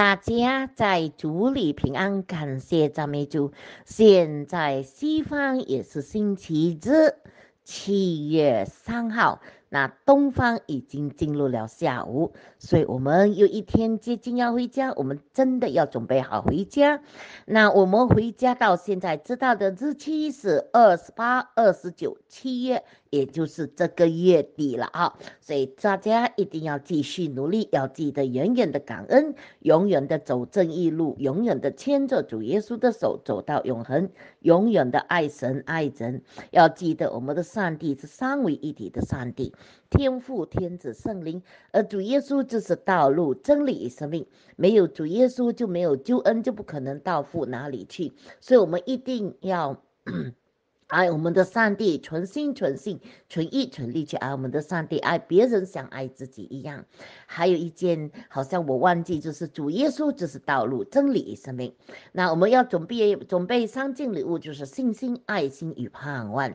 大家在主里平安，感谢赞美主。现在西方也是星期日，七月三号。那东方已经进入了下午，所以我们又一天接近要回家，我们真的要准备好回家。那我们回家到现在知道的日期是二十八、二十九，七月。也就是这个月底了啊，所以大家一定要继续努力，要记得永远的感恩，永远的走正义路，永远的牵着主耶稣的手走到永恒，永远的爱神爱人。要记得我们的上帝是三位一体的上帝，天父、天子、圣灵，而主耶稣就是道路、真理与生命。没有主耶稣就没有救恩，就不可能到父哪里去。所以我们一定要。爱我们的上帝，存心存性存意存力去爱我们的上帝，爱别人像爱自己一样。还有一件好像我忘记，就是主耶稣就是道路真理生命。那我们要准备准备三件礼物，就是信心、爱心与盼望。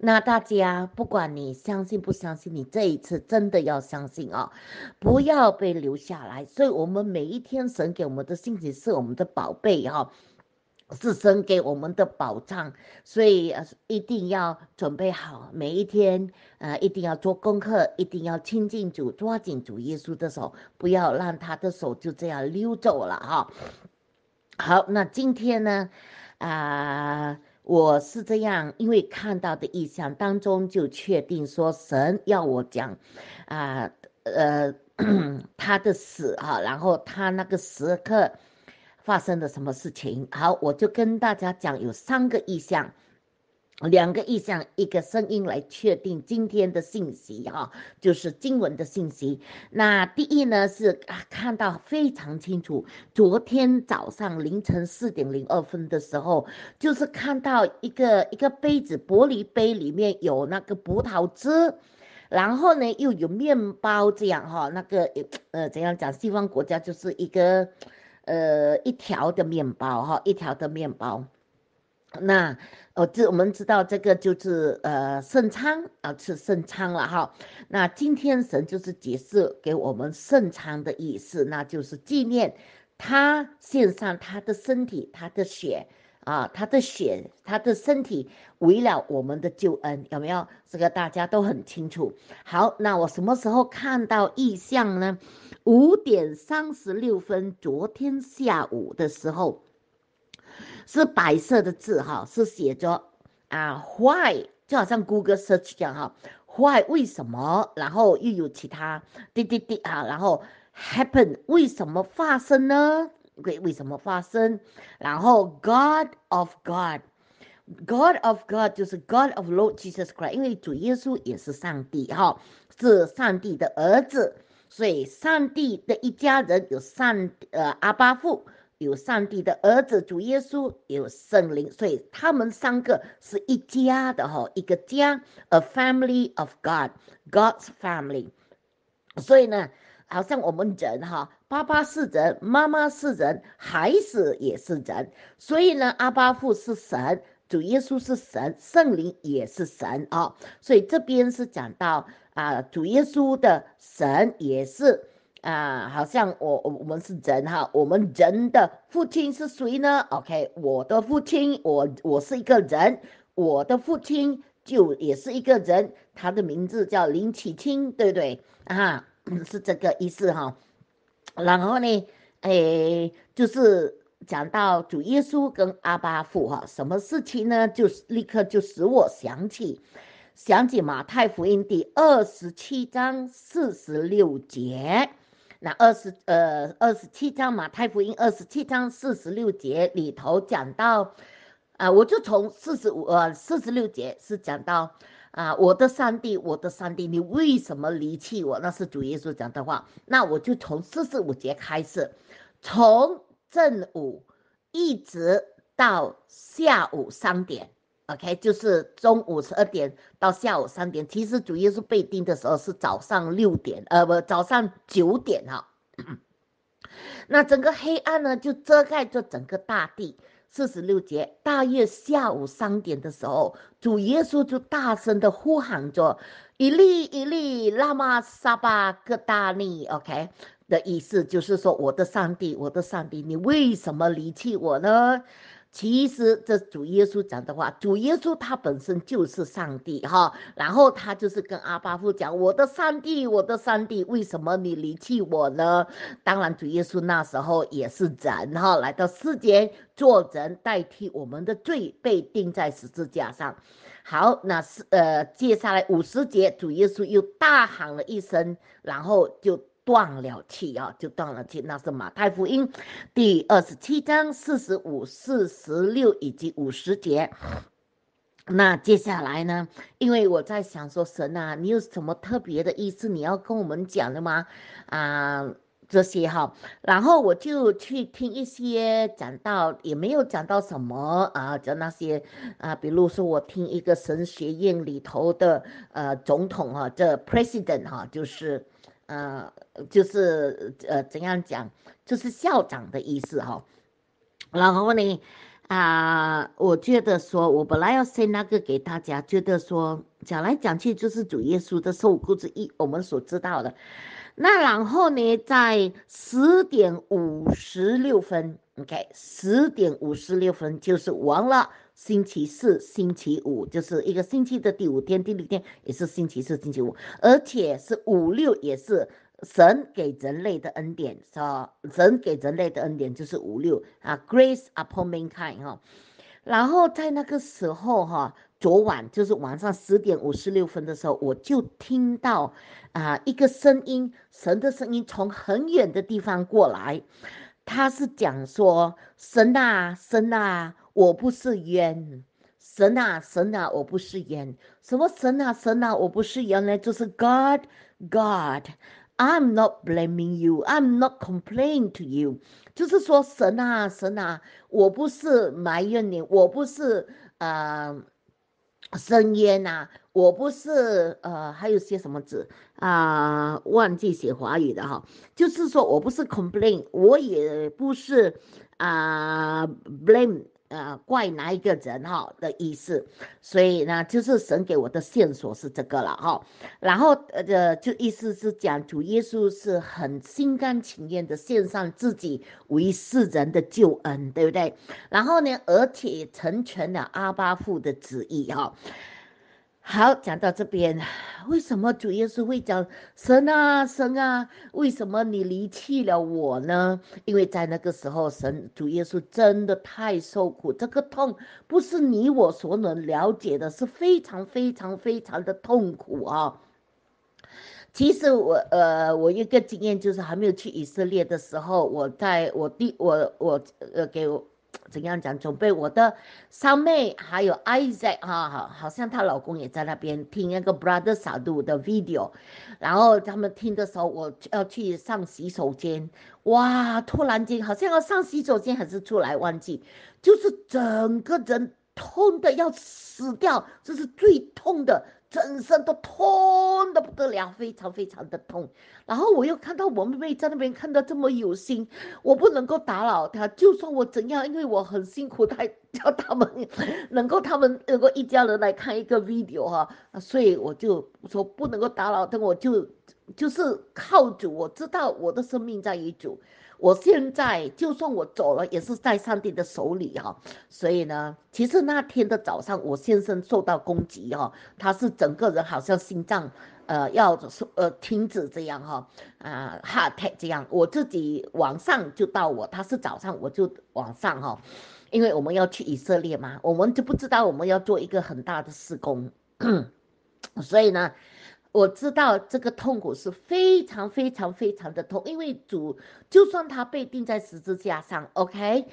那大家不管你相信不相信，你这一次真的要相信哦，不要被留下来。所以，我们每一天神给我们的信心是我们的宝贝哈。自身给我们的保障，所以一定要准备好每一天，呃一定要做功课，一定要亲近主，抓紧主耶稣的手，不要让他的手就这样溜走了哈。好，那今天呢，啊，我是这样，因为看到的意象当中就确定说神要我讲，啊，呃，他的死啊，然后他那个时刻。发生了什么事情？好，我就跟大家讲，有三个意象，两个意象，一个声音来确定今天的信息哈，就是经文的信息。那第一呢是看到非常清楚，昨天早上凌晨四点零二分的时候，就是看到一个一个杯子，玻璃杯里面有那个葡萄汁，然后呢又有面包这样哈，那个呃怎样讲，西方国家就是一个。呃，一条的面包哈，一条的面包。那，哦，知我们知道这个就是呃，圣餐啊，吃圣餐了哈。那今天神就是解释给我们圣餐的意思，那就是纪念他献上他的身体，他的血。啊，他的血，他的身体，为了我们的救恩，有没有？这个大家都很清楚。好，那我什么时候看到意象呢？五点三十六分，昨天下午的时候，是白色的字哈，是写着啊，why，就好像 Google Search 讲哈，why 为什么？然后又有其他，滴滴滴啊，然后 happen 为什么发生呢？为为什么发生？然后，God of God，God of God 就是 God of Lord Jesus Christ，因为主耶稣也是上帝哈，是上帝的儿子，所以上帝的一家人有上呃阿巴父，有上帝的儿子主耶稣，有圣灵，所以他们三个是一家的哈，一个家，A family of God，God's family。所以呢，好像我们人哈。爸爸是人，妈妈是人，孩子也是人，所以呢，阿巴父是神，主耶稣是神，圣灵也是神啊。所以这边是讲到啊，主耶稣的神也是啊，好像我我们是人哈，我们人的父亲是谁呢？OK，我的父亲，我我是一个人，我的父亲就也是一个人，他的名字叫林启清，对不对啊？是这个意思哈。然后呢，诶，就是讲到主耶稣跟阿巴父哈，什么事情呢？就立刻就使我想起，想起马太福音第二十七章四十六节。那二十呃二十七章马太福音二十七章四十六节里头讲到，啊，我就从四十五呃四十六节是讲到。啊，我的上帝，我的上帝，你为什么离弃我？那是主耶稣讲的话。那我就从四十五节开始，从正午一直到下午三点，OK，就是中午十二点到下午三点。其实主耶稣被钉的时候是早上六点，呃，不，早上九点哈。那整个黑暗呢，就遮盖着整个大地。四十六节，大约下午三点的时候，主耶稣就大声的呼喊着：“一粒一粒，拉玛沙巴各达尼。”OK 的意思就是说：“我的上帝，我的上帝，你为什么离弃我呢？”其实，这主耶稣讲的话，主耶稣他本身就是上帝哈，然后他就是跟阿巴夫讲：“我的上帝，我的上帝，为什么你离弃我呢？”当然，主耶稣那时候也是人哈，来到世间做人，代替我们的罪，被钉在十字架上。好，那是呃，接下来五十节，主耶稣又大喊了一声，然后就。断了气啊，就断了气。那是马太福音第二十七章四十五、四十六以及五十节。那接下来呢？因为我在想说，神啊，你有什么特别的意思你要跟我们讲的吗？啊，这些哈。然后我就去听一些讲到，也没有讲到什么啊，讲那些啊，比如说我听一个神学院里头的呃总统哈，这 president 哈，就是。呃，就是呃，怎样讲，就是校长的意思哈。然后呢，啊，我觉得说，我本来要说那个给大家，觉得说讲来讲去就是主耶稣的受苦之一，我们所知道的。那然后呢，在十点五十六分，OK，十点五十六分就是完了。星期四、星期五就是一个星期的第五天、第六天，也是星期四、星期五，而且是五六也是神给人类的恩典，是吧？神给人类的恩典就是五六啊，Grace upon mankind 哈。然后在那个时候哈，昨晚就是晚上十点五十六分的时候，我就听到啊一个声音，神的声音从很远的地方过来，他是讲说神啊，神啊。我不是冤神啊神啊，我不是冤什么神啊神啊，我不是烟呢？就是 God God，I'm not blaming you，I'm not complaining to you，就是说神啊神啊，我不是埋怨你，我不是呃生渊呐，我不是呃还有些什么字啊忘记写华语的哈，就是说我不是 complain，我也不是啊 blame。呃，怪哪一个人哈的意思，所以呢，就是神给我的线索是这个了哈。然后呃，就意思是讲主耶稣是很心甘情愿的献上自己为世人的救恩，对不对？然后呢，而且成全了阿巴父的旨意哈。好，讲到这边，为什么主耶稣会讲神啊神啊？为什么你离弃了我呢？因为在那个时候，神主耶稣真的太受苦，这个痛不是你我所能了解的，是非常非常非常的痛苦啊。其实我呃，我一个经验就是，还没有去以色列的时候，我在我第我我呃给我。怎样讲？准备我的三妹还有 Isaac 哈，好像她老公也在那边听那个 Brother s d o 的 video，然后他们听的时候，我要去上洗手间。哇，突然间好像要上洗手间，还是出来忘记，就是整个人痛的要死掉，这是最痛的。整身都痛的不得了，非常非常的痛。然后我又看到我妹妹在那边看到这么有心，我不能够打扰她。就算我怎样，因为我很辛苦，她叫他们 能够他们能够一家人来看一个 video 哈，所以我就说不能够打扰她。我就就是靠主，我知道我的生命在于主。我现在就算我走了，也是在上帝的手里哈。所以呢，其实那天的早上，我先生受到攻击哈，他是整个人好像心脏，呃，要呃停止这样哈，啊，heart 这样。我自己晚上就到我，他是早上我就晚上哈，因为我们要去以色列嘛，我们就不知道我们要做一个很大的施工，所以呢。我知道这个痛苦是非常非常非常的痛，因为主就算他被钉在十字架上，OK，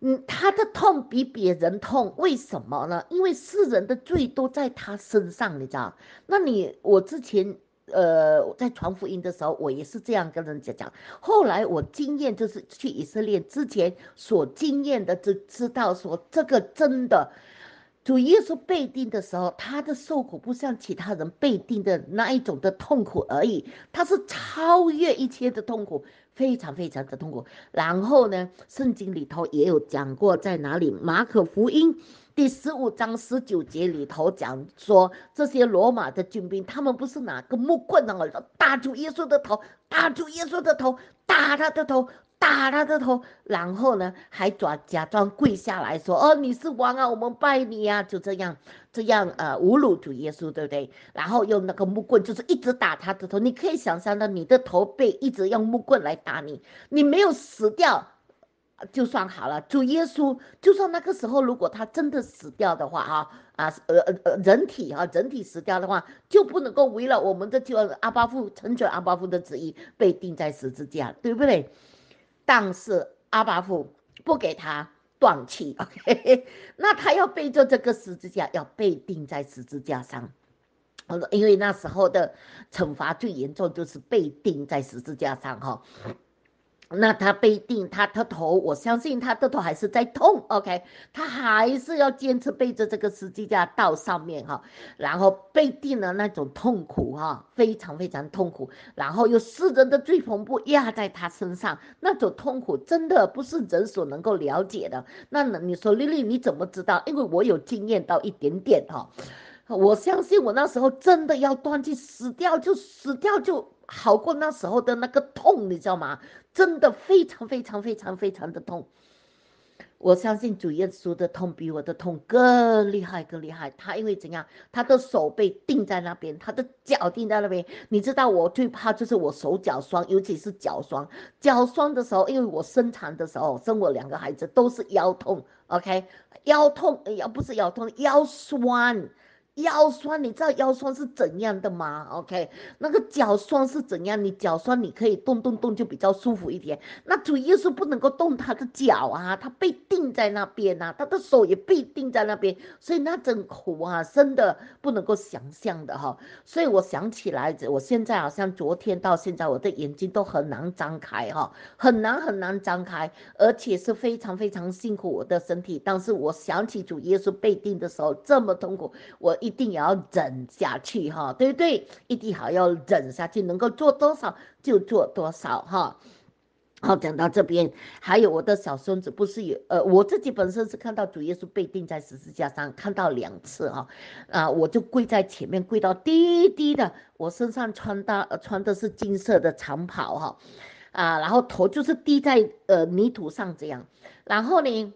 嗯，他的痛比别人痛，为什么呢？因为世人的罪都在他身上，你知道？那你我之前呃在传福音的时候，我也是这样跟人家讲。后来我经验就是去以色列之前所经验的，就知道说这个真的。主耶稣被钉的时候，他的受苦不像其他人被钉的那一种的痛苦而已，他是超越一切的痛苦，非常非常的痛苦。然后呢，圣经里头也有讲过，在哪里？马可福音第十五章十九节里头讲说，这些罗马的军兵他们不是拿个木棍呢，打住耶稣的头，打住耶稣的头，打他的头。打他的头，然后呢，还假装跪下来说：“哦，你是王啊，我们拜你啊！”就这样，这样呃，侮辱主耶稣，对不对？然后用那个木棍，就是一直打他的头。你可以想象到，你的头被一直用木棍来打你，你没有死掉就算好了。主耶稣，就算那个时候如果他真的死掉的话，哈啊呃呃人体啊，人体死掉的话，就不能够为了我们的救阿巴夫成全阿巴夫的旨意，被钉在十字架，对不对？但是阿巴父不给他断气，OK？那他要背着这个十字架，要被钉在十字架上。我说，因为那时候的惩罚最严重，就是被钉在十字架上，哈。那他被定，他的头，我相信他的头还是在痛，OK，他还是要坚持背着这个司机架到上面哈，然后背定的那种痛苦哈，非常非常痛苦，然后有四人的最恐怖压在他身上，那种痛苦真的不是人所能够了解的。那你说，丽丽你怎么知道？因为我有经验到一点点哈，我相信我那时候真的要断气死掉就死掉就。好过那时候的那个痛，你知道吗？真的非常非常非常非常的痛。我相信主任说的痛比我的痛更厉害更厉害。他因为怎样？他的手被钉在那边，他的脚钉在那边。你知道我最怕就是我手脚酸，尤其是脚酸。脚酸的时候，因为我生产的时候生我两个孩子都是腰痛，OK，腰痛要不是腰痛腰酸。腰酸，你知道腰酸是怎样的吗？OK，那个脚酸是怎样？你脚酸，你可以动动动就比较舒服一点。那主耶稣不能够动他的脚啊，他被钉在那边啊，他的手也被钉在那边，所以那种苦啊，真的不能够想象的哈。所以我想起来，我现在好像昨天到现在，我的眼睛都很难张开哈，很难很难张开，而且是非常非常辛苦我的身体。但是我想起主耶稣被钉的时候这么痛苦，我一。一定要忍下去哈，对不对？一定还要忍下去，能够做多少就做多少哈。好，讲到这边，还有我的小孙子，不是有呃，我自己本身是看到主页是被钉在十字架上，看到两次哈啊，我就跪在前面跪到低低的，我身上穿搭穿的是金色的长袍哈啊，然后头就是低在呃泥土上这样，然后呢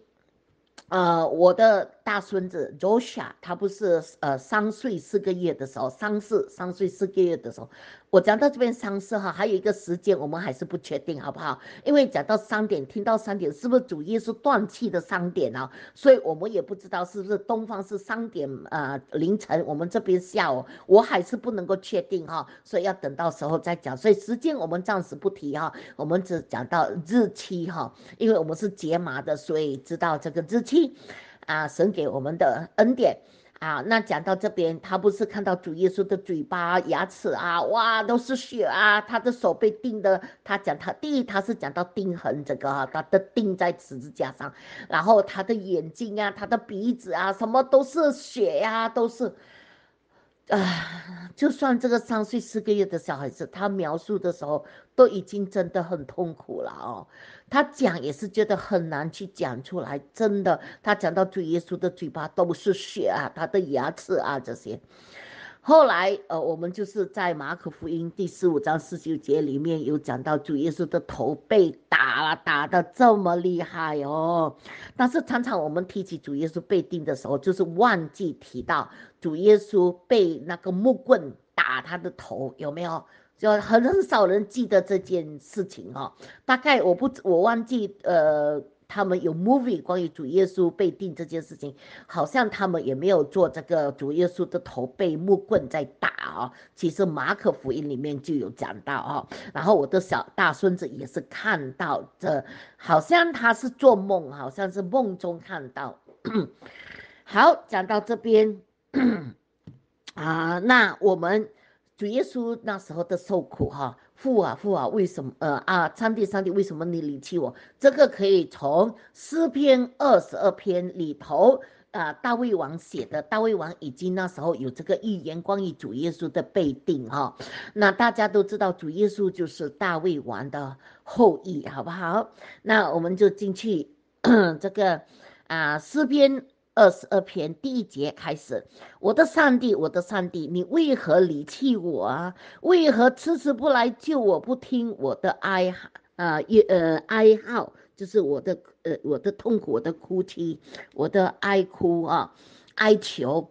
呃我的。大孙子 r o s h a 他不是呃三岁四个月的时候，三四三岁四个月的时候，我讲到这边三四哈，还有一个时间我们还是不确定好不好？因为讲到三点，听到三点是不是主业是断气的三点啊？所以我们也不知道是不是东方是三点啊凌晨，我们这边下午我还是不能够确定哈，所以要等到时候再讲。所以时间我们暂时不提哈，我们只讲到日期哈，因为我们是解码的，所以知道这个日期。啊，神给我们的恩典，啊，那讲到这边，他不是看到主耶稣的嘴巴、牙齿啊，哇，都是血啊，他的手被钉的，他讲他第一他是讲到钉痕这个，他的钉在十字架上，然后他的眼睛啊，他的鼻子啊，什么都是血呀，都是。啊，就算这个三岁四个月的小孩子，他描述的时候都已经真的很痛苦了哦。他讲也是觉得很难去讲出来，真的，他讲到主耶稣的嘴巴都是血啊，他的牙齿啊这些。后来，呃，我们就是在马可福音第十五章十九节里面有讲到主耶稣的头被打，了，打的这么厉害哦。但是常常我们提起主耶稣被钉的时候，就是忘记提到主耶稣被那个木棍打他的头，有没有？就很很少人记得这件事情哦。大概我不我忘记，呃。他们有 movie 关于主耶稣被钉这件事情，好像他们也没有做这个主耶稣的头被木棍在打啊。其实马可福音里面就有讲到啊。然后我的小大孙子也是看到这，好像他是做梦，好像是梦中看到。好，讲到这边 啊，那我们主耶稣那时候的受苦哈。父啊父啊，为什么呃啊上帝上帝，为什么你离弃我？这个可以从诗篇二十二篇里头啊，大卫王写的大卫王已经那时候有这个预言关于主耶稣的背定哈。那大家都知道主耶稣就是大卫王的后裔，好不好？那我们就进去这个啊诗篇。二十二篇第一节开始，我的上帝，我的上帝，你为何离弃我啊？为何迟迟不来救我？不听我的哀，呃，呃哀号，就是我的，呃，我的痛苦，我的哭泣，我的哀哭啊，哀求。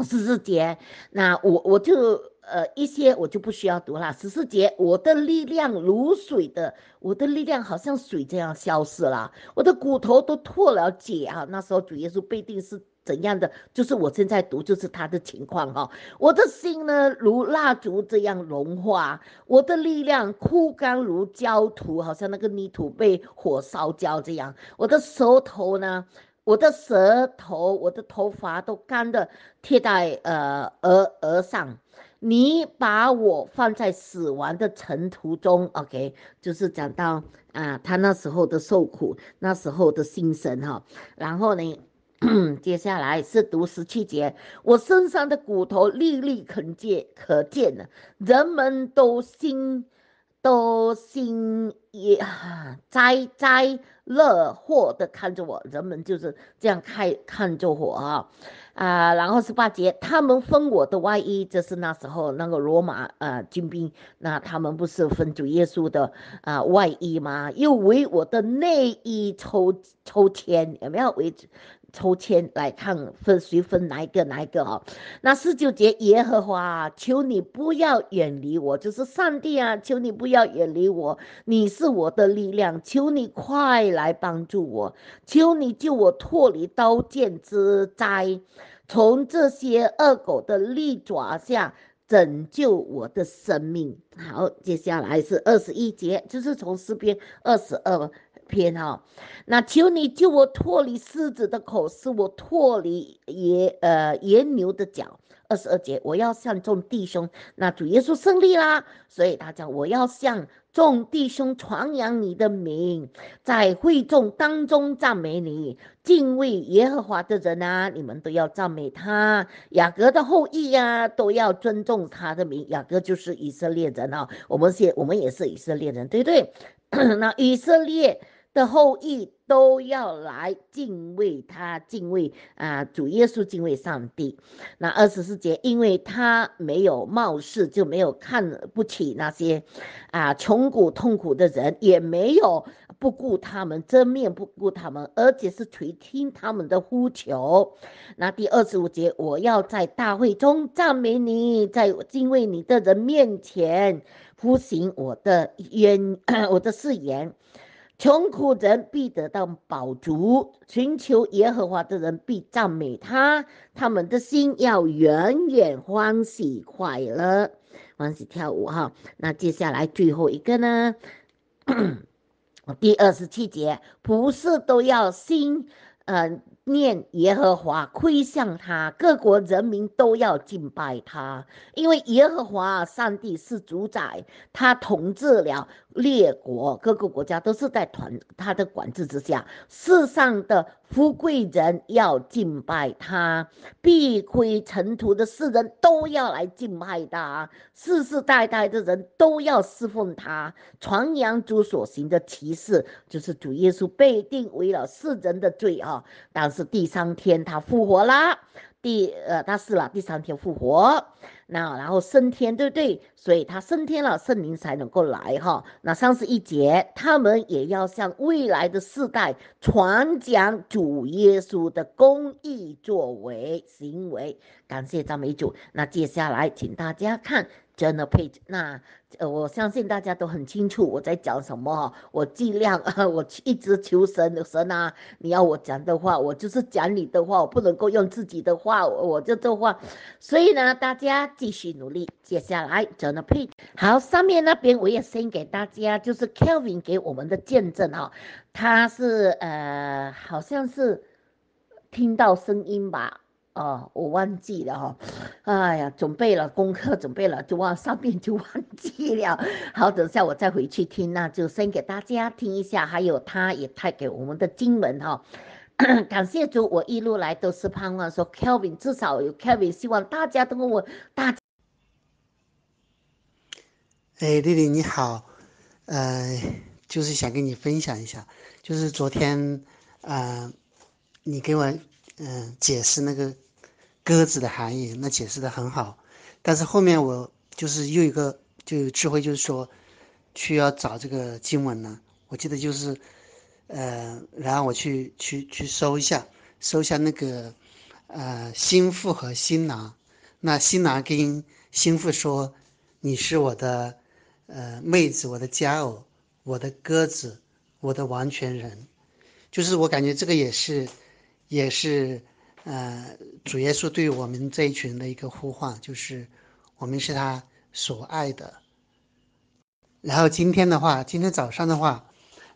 十四节，那我我就。呃，一些我就不需要读了。十四节，我的力量如水的，我的力量好像水这样消失了。我的骨头都脱了节啊！那时候主耶稣必定是怎样的？就是我现在读就是他的情况哈。我的心呢如蜡烛这样融化，我的力量枯干如焦土，好像那个泥土被火烧焦这样。我的舌头呢，我的舌头，我的头发都干的贴在呃额额上。你把我放在死亡的尘土中，OK，就是讲到啊，他那时候的受苦，那时候的心神哈。然后呢，接下来是读十七节，我身上的骨头历历可见，可见的，人们都心，都心也，灾灾乐祸的看着我，人们就是这样看看着我啊。啊，然后是八节，他们分我的外衣，这是那时候那个罗马啊，军兵，那他们不是分主耶稣的啊外衣吗？又为我的内衣抽抽签，有没有为？抽签来看分谁分哪一个哪一个哦，那十九节耶和华求你不要远离我，就是上帝啊，求你不要远离我，你是我的力量，求你快来帮助我，求你救我脱离刀剑之灾，从这些恶狗的利爪下拯救我的生命。好，接下来是二十一节，就是从诗篇二十二。篇哈，那求你救我脱离狮子的口，使我脱离野呃野牛的脚。二十二节，我要向众弟兄，那主耶稣胜利啦，所以他讲我要向众弟兄传扬你的名，在会众当中赞美你，敬畏耶和华的人啊，你们都要赞美他。雅各的后裔呀，都要尊重他的名。雅各就是以色列人啊，我们也我们也是以色列人，对不对？那以色列。的后裔都要来敬畏他，敬畏啊主耶稣，敬畏上帝。那二十四节，因为他没有冒似就没有看不起那些啊穷苦痛苦的人，也没有不顾他们，遮面不顾他们，而且是垂听他们的呼求。那第二十五节，我要在大会中赞美你，在敬畏你的人面前，呼行我的冤，我的誓言。穷苦人必得到饱足，寻求耶和华的人必赞美他，他们的心要远远欢喜快乐，欢喜跳舞哈。那接下来最后一个呢？第二十七节，不是都要心，嗯。念耶和华，亏向他，各国人民都要敬拜他，因为耶和华上帝是主宰，他统治了列国，各个国家都是在团他的管制之下。世上的富贵人要敬拜他，必亏尘土的世人都要来敬拜他，世世代代的人都要侍奉他。传扬主所行的奇事，就是主耶稣被定为了世人的罪啊，是第三天他复活了，第呃他死了，第三天复活，那然后升天，对不对？所以他升天了，圣灵才能够来哈。那三十一节，他们也要向未来的世代传讲主耶稣的公义作为行为。感谢赞美主。那接下来请大家看。真的配那，呃，我相信大家都很清楚我在讲什么我尽量，我一直求神的神啊。你要我讲的话，我就是讲你的话，我不能够用自己的话，我我就这话。所以呢，大家继续努力。接下来真的配好，上面那边我也先给大家就是 Kelvin 给我们的见证哈，他是呃好像是听到声音吧。哦，我忘记了哈，哎呀，准备了功课，准备了，就忘上面就 忘记了。好，等下我再回去听，那就先给大家听一下。还有，他也带给我们的经文哈，感谢主，我一路来都是盼望说 Kevin 至少有 Kevin，希望大家都我大。哎，丽丽你好，呃，就是想跟你分享一下，就是昨天，呃，你给我嗯解释那个。鸽子的含义，那解释的很好，但是后面我就是又一个就有智慧，就是说，去要找这个经文呢。我记得就是，呃，然后我去去去搜一下，搜一下那个，呃，新妇和新郎。那新郎跟新妇说：“你是我的，呃，妹子，我的佳偶，我的鸽子，我的完全人。”就是我感觉这个也是，也是。呃，主耶稣对我们这一群人的一个呼唤就是，我们是他所爱的。然后今天的话，今天早上的话，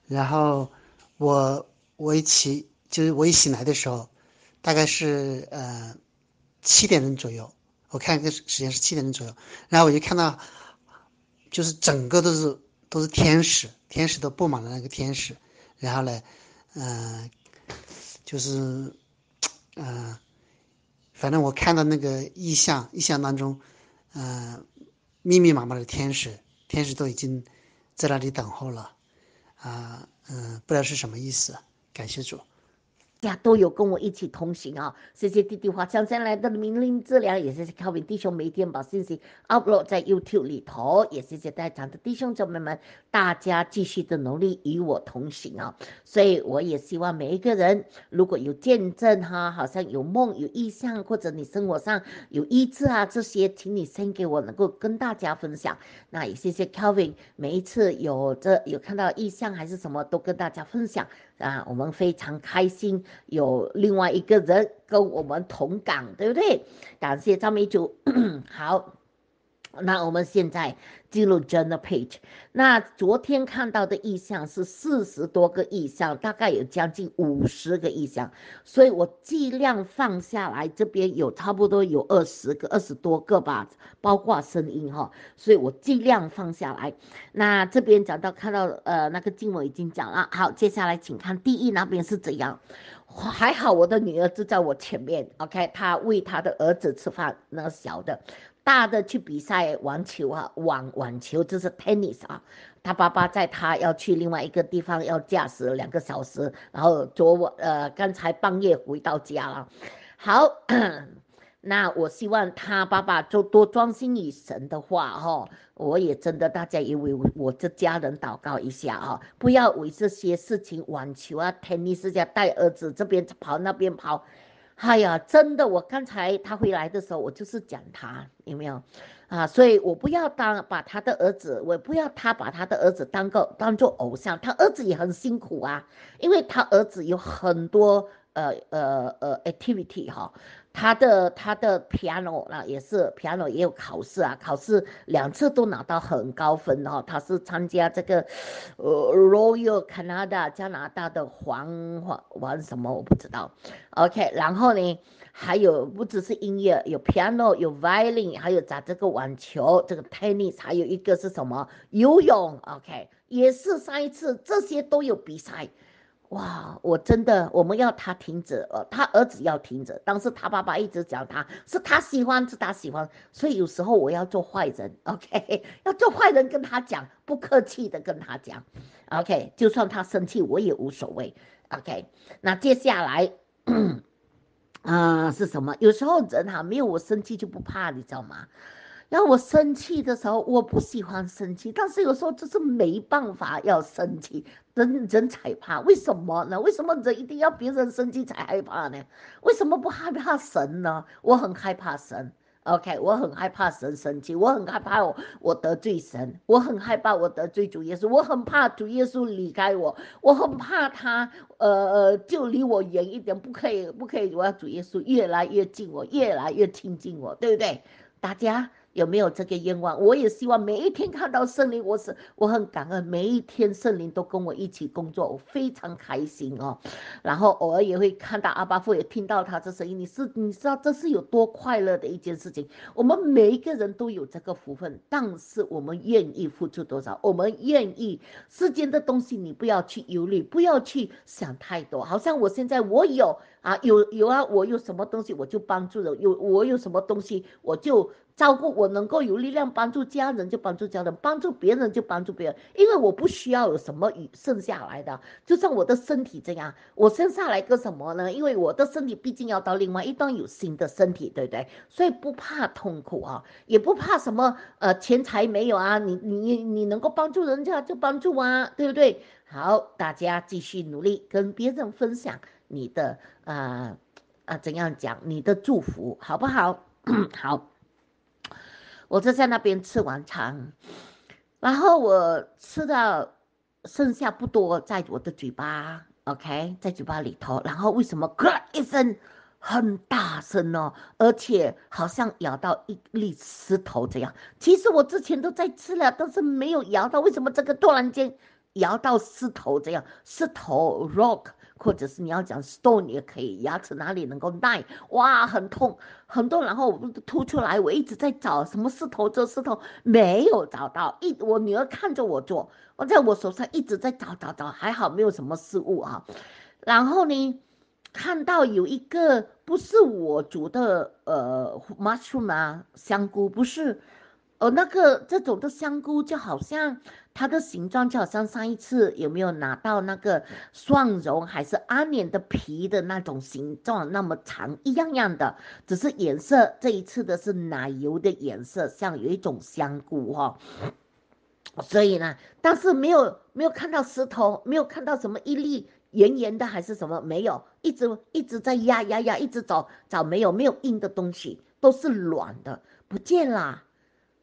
然后我我一起就是我一醒来的时候，大概是呃七点钟左右，我看个时间是七点钟左右。然后我就看到，就是整个都是都是天使，天使都布满了那个天使。然后呢，嗯，就是。嗯，反正我看到那个意象，意象当中，嗯，密密麻麻的天使，天使都已经在那里等候了，啊，嗯，不知道是什么意思，感谢主。家都有跟我一起同行啊！谢谢弟弟花强香来的明令治疗，也谢谢 Kevin 弟兄每天把信息 upload 在 YouTube 里头，也谢谢在场的弟兄姐妹们，大家继续的努力与我同行啊！所以我也希望每一个人，如果有见证哈，好像有梦有意向，或者你生活上有意志啊这些，请你先给我能够跟大家分享。那也谢谢 Kevin 每一次有这有看到意向还是什么都跟大家分享。啊，我们非常开心有另外一个人跟我们同感，对不对？感谢张秘书，好。那我们现在进入真的配置。那昨天看到的意向是四十多个意向，大概有将近五十个意向，所以我尽量放下来。这边有差不多有二十个，二十多个吧，包括声音哈，所以我尽量放下来。那这边讲到看到呃那个经文已经讲了，好，接下来请看第一那边是怎样。还好我的女儿就在我前面，OK，她喂她的儿子吃饭，那个小的。大的去比赛网球啊，网网球就是 tennis 啊。他爸爸在他要去另外一个地方要驾驶两个小时，然后昨晚呃刚才半夜回到家了。好，那我希望他爸爸就多专心于神的话哈。我也真的大家为我这家人祷告一下啊，不要为这些事情网球啊 tennis 家带儿子这边跑那边跑。哎呀，真的，我刚才他回来的时候，我就是讲他有没有，啊，所以我不要当把他的儿子，我不要他把他的儿子当个当做偶像，他儿子也很辛苦啊，因为他儿子有很多呃呃呃 activity 哈。他的他的 piano 啦，也是 piano 也有考试啊，考试两次都拿到很高分哦。他是参加这个，呃，Royal Canada 加拿大的环环玩什么我不知道。OK，然后呢，还有不只是音乐，有 piano，有 violin，还有咱这个网球，这个 tennis，还有一个是什么游泳？OK，也是上一次这些都有比赛。哇，我真的，我们要他停止，呃，他儿子要停止，但是他爸爸一直讲，他是他喜欢，是他喜欢，所以有时候我要做坏人，OK，要做坏人跟他讲，不客气的跟他讲，OK，就算他生气我也无所谓，OK，那接下来，啊是什么？有时候人哈，没有我生气就不怕，你知道吗？然后我生气的时候，我不喜欢生气，但是有时候就是没办法要生气。人人才怕为什么呢？为什么人一定要别人生气才害怕呢？为什么不害怕神呢？我很害怕神，OK，我很害怕神生气，我很害怕我我得罪神，我很害怕我得罪主耶稣，我很怕主耶稣离开我，我很怕他呃就离我远一点，不可以不可以，我要主耶稣越来越近我，越来越亲近我，对不对？大家。有没有这个愿望？我也希望每一天看到圣灵，我是我很感恩，每一天圣灵都跟我一起工作，我非常开心哦。然后偶尔也会看到阿巴父，也听到他这声音，你是你知道这是有多快乐的一件事情。我们每一个人都有这个福分，但是我们愿意付出多少？我们愿意世间的东西，你不要去忧虑，不要去想太多。好像我现在我有。啊，有有啊，我有什么东西我就帮助人，有我有什么东西我就照顾，我能够有力量帮助家人就帮助家人，帮助别人就帮助别人，因为我不需要有什么余剩下来的，就像我的身体这样，我剩下来个什么呢？因为我的身体毕竟要到另外一段有新的身体，对不对？所以不怕痛苦啊，也不怕什么呃钱财没有啊，你你你你能够帮助人家就帮助啊，对不对？好，大家继续努力，跟别人分享。你的啊啊怎样讲你的祝福好不好？好，我就在那边吃完餐，然后我吃的剩下不多，在我的嘴巴，OK，在嘴巴里头。然后为什么“咯”一声很大声哦，而且好像咬到一粒石头这样。其实我之前都在吃了，但是没有咬到。为什么这个突然间咬到石头这样？石头 rock。或者是你要讲 stone，也可以牙齿哪里能够耐？哇，很痛，很多，然后突出来，我一直在找什么石头，这石头没有找到。一，我女儿看着我做，我在我手上一直在找找找，还好没有什么失误啊。然后呢，看到有一个不是我煮的，呃，mushroom 啊，香菇不是。哦，那个这种的香菇，就好像它的形状，就好像上一次有没有拿到那个蒜蓉还是阿莲的皮的那种形状那么长一样样的，只是颜色这一次的是奶油的颜色，像有一种香菇哈。所以呢，但是没有没有看到石头，没有看到什么一粒圆圆的还是什么，没有，一直一直在压压压，一直找找没有没有硬的东西，都是软的，不见了。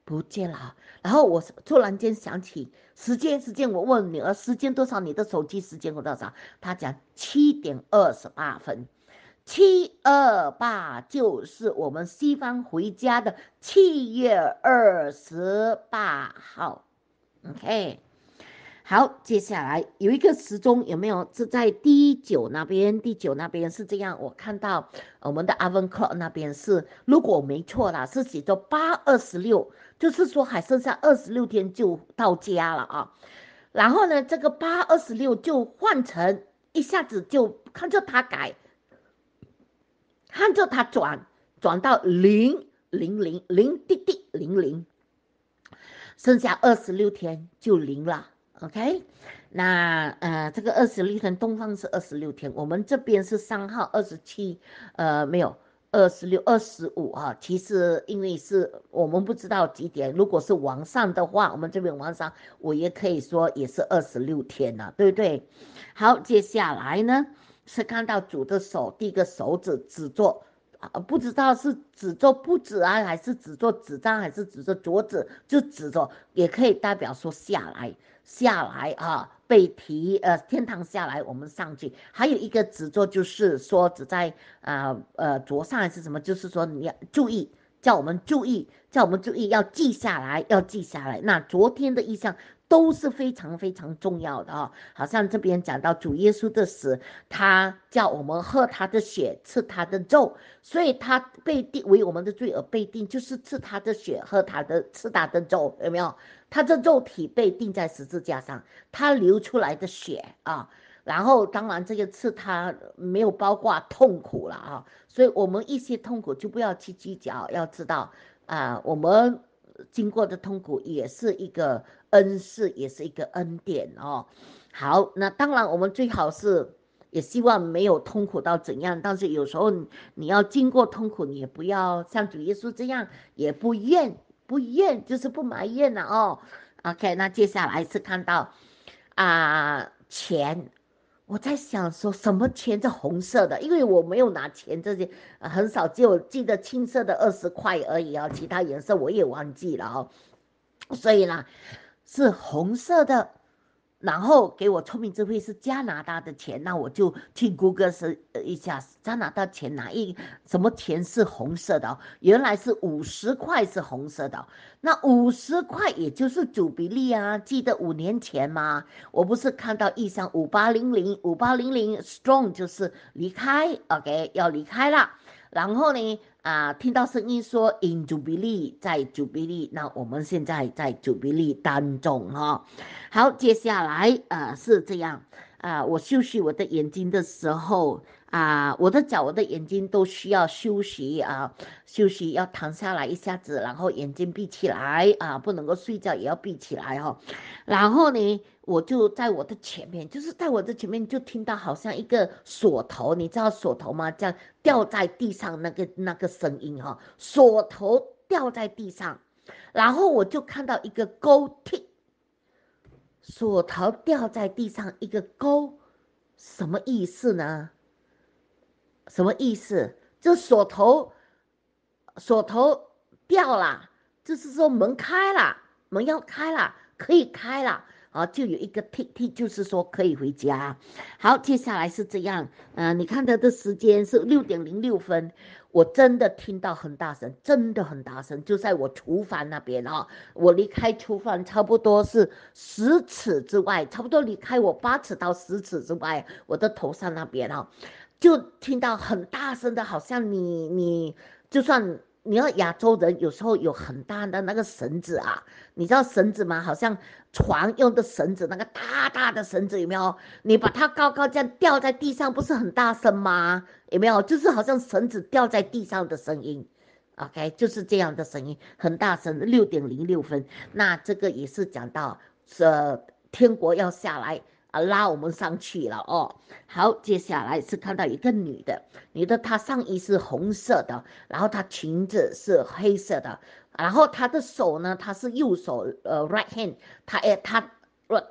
不见了。然后我突然间想起时间，时间我问女儿时间多少？你的手机时间多少？她讲七点二十八分，七二八就是我们西方回家的七月二十八号。OK，好，接下来有一个时钟，有没有？是在第九那边？第九那边是这样，我看到我们的 Avon Clock 那边是，如果没错啦，是写着八二十六。就是说还剩下二十六天就到家了啊，然后呢，这个八二十六就换成一下子就看着他改，看着他转转到零零零零滴滴零零，剩下二十六天就零了。OK，那呃，这个二十六天东方是二十六天，我们这边是三号二十七，呃，没有。二十六、二十五啊，其实因为是我们不知道几点。如果是晚上的话，我们这边晚上我也可以说也是二十六天了，对不对？好，接下来呢是看到主的手，第一个手指指做，啊，不知道是只做不止啊，还是只做指杖，还是只做镯子，就指着，也可以代表说下来，下来啊。被提呃天堂下来，我们上去。还有一个指作就是说只在啊呃桌上还是什么，就是说你要注意，叫我们注意，叫我们注意要记下来，要记下来。那昨天的意向。都是非常非常重要的啊！好像这边讲到主耶稣的死，他叫我们喝他的血，吃他的肉，所以他被定为我们的罪而被定，就是吃他的血，喝他的吃他的肉，有没有？他的肉体被定在十字架上，他流出来的血啊，然后当然这个刺他没有包括痛苦了啊，所以我们一些痛苦就不要去计较，要知道啊，我们经过的痛苦也是一个。恩赐也是一个恩典哦。好，那当然我们最好是，也希望没有痛苦到怎样。但是有时候你要经过痛苦，你也不要像主耶稣这样，也不怨不怨，就是不埋怨了哦。OK，那接下来是看到啊钱，我在想说什么钱是红色的，因为我没有拿钱这些，很少只有记得青色的二十块而已哦，其他颜色我也忘记了哦。所以呢。是红色的，然后给我聪明智慧是加拿大的钱，那我就去谷歌搜一下加拿大钱哪一什么钱是红色的原来是五十块是红色的，那五十块也就是主比例啊，记得五年前吗？我不是看到一箱五八零零五八零零 strong 就是离开，OK 要离开了。然后呢？啊，听到声音说 “in jubilee” 在 jubilee，那我们现在在 jubilee 当中哈。好，接下来呃是这样，啊，我休息我的眼睛的时候啊，我的脚、我的眼睛都需要休息啊，休息要躺下来一下子，然后眼睛闭起来啊，不能够睡觉也要闭起来哈。然后呢？我就在我的前面，就是在我的前面，就听到好像一个锁头，你知道锁头吗？这样掉在地上那个那个声音哦，锁头掉在地上，然后我就看到一个钩踢，锁头掉在地上一个钩，什么意思呢？什么意思？这锁头锁头掉了，就是说门开了，门要开了，可以开了。啊，就有一个听听，就是说可以回家。好，接下来是这样，嗯，你看他的时间是六点零六分，我真的听到很大声，真的很大声，就在我厨房那边啊，我离开厨房差不多是十尺之外，差不多离开我八尺到十尺之外，我的头上那边啊，就听到很大声的，好像你你就算。你要亚洲人有时候有很大的那个绳子啊，你知道绳子吗？好像船用的绳子，那个大大的绳子有没有？你把它高高这样掉在地上，不是很大声吗？有没有？就是好像绳子掉在地上的声音。OK，就是这样的声音，很大声。六点零六分，那这个也是讲到，呃，天国要下来。拉我们上去了哦。好，接下来是看到一个女的，女的她上衣是红色的，然后她裙子是黑色的，然后她的手呢，她是右手，呃，right hand，她哎，她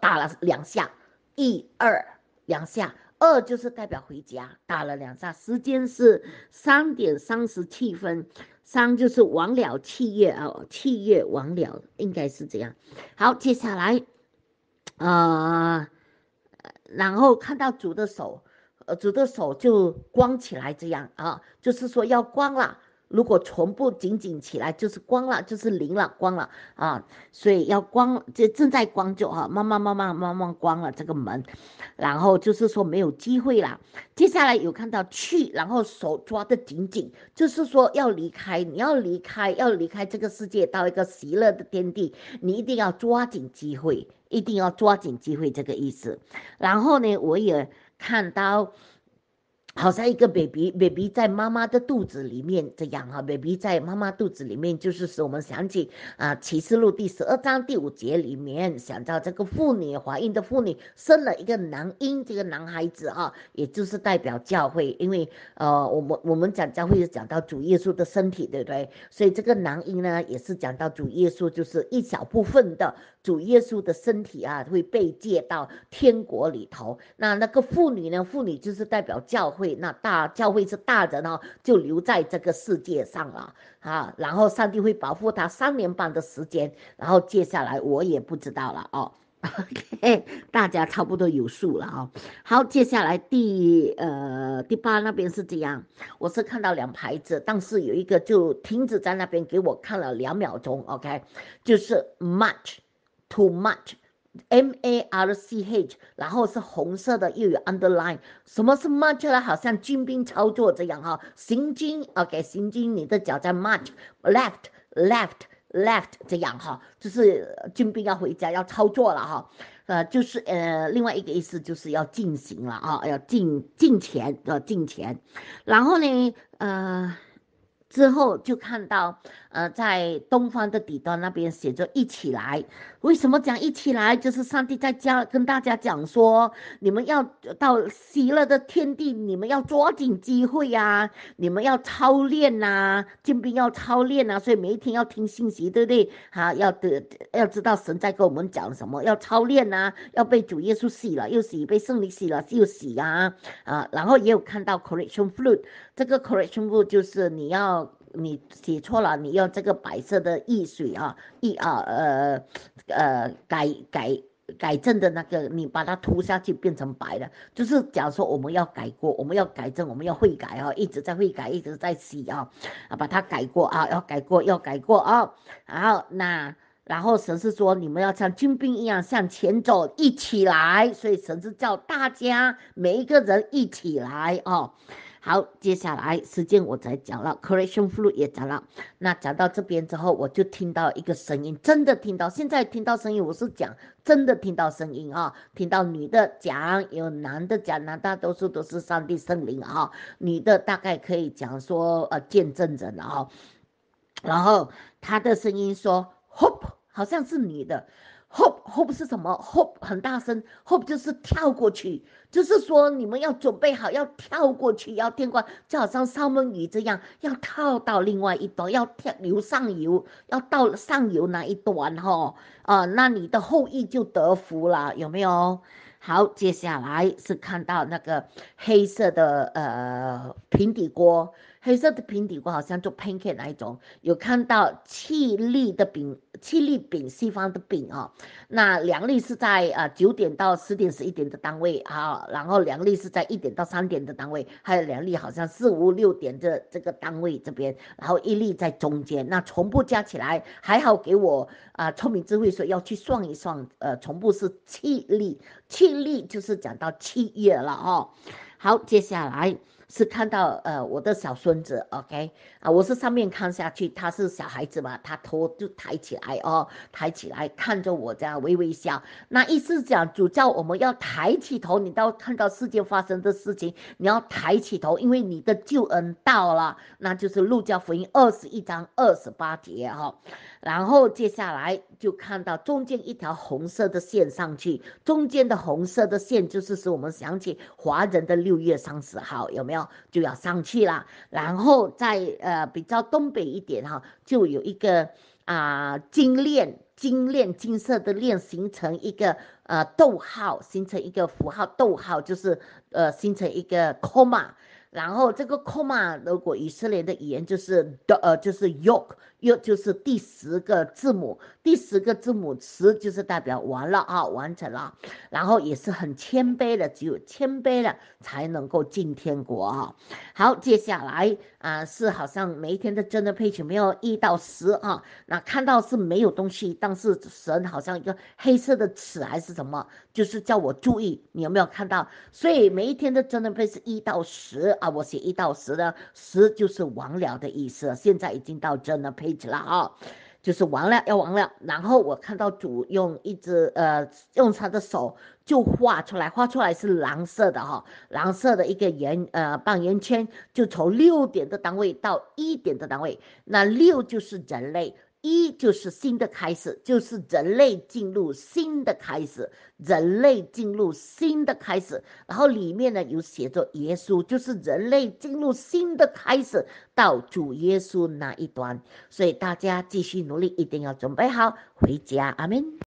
打了两下，一二两下，二就是代表回家，打了两下，时间是三点三十七分，三就是完了七月啊，七月完了，应该是这样。好，接下来，呃。然后看到主的手，呃，主的手就光起来，这样啊，就是说要光了。如果从部紧紧起来，就是光了，就是零了，光了啊。所以要光，就正在光就啊，慢慢慢慢慢慢关了这个门。然后就是说没有机会了。接下来有看到去，然后手抓得紧紧，就是说要离开，你要离开，要离开这个世界，到一个极乐的天地，你一定要抓紧机会。一定要抓紧机会，这个意思。然后呢，我也看到，好像一个 baby baby 在妈妈的肚子里面，这样哈，baby 在妈妈肚子里面，就是使我们想起啊，《启示录》第十二章第五节里面，想到这个妇女怀孕的妇女生了一个男婴，这个男孩子啊，也就是代表教会，因为呃，我们我们讲教会是讲到主耶稣的身体，对不对？所以这个男婴呢，也是讲到主耶稣，就是一小部分的。主耶稣的身体啊会被借到天国里头，那那个妇女呢？妇女就是代表教会，那大教会是大人哦，就留在这个世界上了啊。然后上帝会保护他三年半的时间，然后接下来我也不知道了哦。OK，大家差不多有数了啊。好，接下来第呃第八那边是这样，我是看到两牌子，但是有一个就停止在那边给我看了两秒钟。OK，就是 m u c h To o m u c h M A R C H，然后是红色的又有 underline。什么是 march 呢？好像军兵操作这样哈，行军。OK，行军，你的脚在 march，left，left，left，这样哈，就是军兵要回家要操作了哈。呃，就是呃，另外一个意思就是要进行了啊，要进进前要进前，然后呢，呃。之后就看到，呃，在东方的底端那边写着“一起来”。为什么讲“一起来”？就是上帝在教跟大家讲说，你们要到喜乐的天地，你们要抓紧机会呀，你们要操练呐，金兵要操练呐，所以每一天要听信息，对不对？好，要得要知道神在跟我们讲什么，要操练呐，要被主耶稣洗了，又洗，被圣灵洗了，又洗呀，啊，然后也有看到 correction fluid，这个 correction fluid 就是你要。你写错了，你用这个白色的易水啊，易啊，呃，呃，改改改正的那个，你把它涂下去变成白的。就是假如说我们要改过，我们要改正，我们要会改啊，一直在会改，一直在洗啊，把它改过啊，要改过，要改过啊。然后那，然后神是说，你们要像军兵一样向前走，一起来。所以神是叫大家每一个人一起来啊。好，接下来时间我才讲了 c r e c t i o n f l o 也讲了，那讲到这边之后，我就听到一个声音，真的听到，现在听到声音，我是讲真的听到声音啊，听到女的讲，有男的讲，那大多数都是上帝圣灵啊，女的大概可以讲说呃见证人了啊，然后他的声音说 Hope，好像是女的。hop hop 是什么？hop 很大声，hop 就是跳过去，就是说你们要准备好要跳过去，要电光，就好像烧风鱼这样，要跳到另外一端，要跳游上游，要到上游那一端哈啊，那你的后裔就得福了，有没有？好，接下来是看到那个黑色的呃平底锅。黑色的平底锅好像做 pancake 那一种，有看到七粒的饼，七粒饼，西方的饼哦。那两粒是在啊九点到十点十一点的单位啊，然后两粒是在一点到三点的单位，还有两粒好像四五六点这这个单位这边，然后一粒在中间。那全部加起来，还好给我啊聪明智慧说要去算一算，呃，全部是七粒，七粒就是讲到七月了哦。好，接下来。是看到呃我的小孙子，OK 啊，我是上面看下去，他是小孩子嘛，他头就抬起来哦，抬起来看着我这样微微笑，那意思讲主教我们要抬起头，你到看到世界发生的事情，你要抬起头，因为你的救恩到了，那就是路加福音二十一章二十八节哈。然后接下来就看到中间一条红色的线上去，中间的红色的线就是使我们想起华人的六月三十号有没有就要上去了，然后再呃比较东北一点哈，就有一个啊金链金链金色的链形成一个呃逗号，形成一个符号逗号就是呃形成一个 comma。然后这个 comma，如果以色列的语言就是的，呃，就是 yok，y 就是第十个字母，第十个字母词就是代表完了啊，完成了，然后也是很谦卑的，只有谦卑了才能够进天国啊。好，接下来。啊，是好像每一天的真的配置没有一到十啊？那看到是没有东西，但是神好像一个黑色的尺还是什么，就是叫我注意，你有没有看到？所以每一天的真的配是一到十啊，我写一到十的十就是完了的意思，现在已经到真的配置了啊。就是完了要完了，然后我看到主用一只呃用他的手就画出来，画出来是蓝色的哈，蓝色的一个圆呃半圆圈，就从六点的单位到一点的单位，那六就是人类。一就是新的开始，就是人类进入新的开始，人类进入新的开始，然后里面呢有写着耶稣，就是人类进入新的开始到主耶稣那一端，所以大家继续努力，一定要准备好回家，阿门。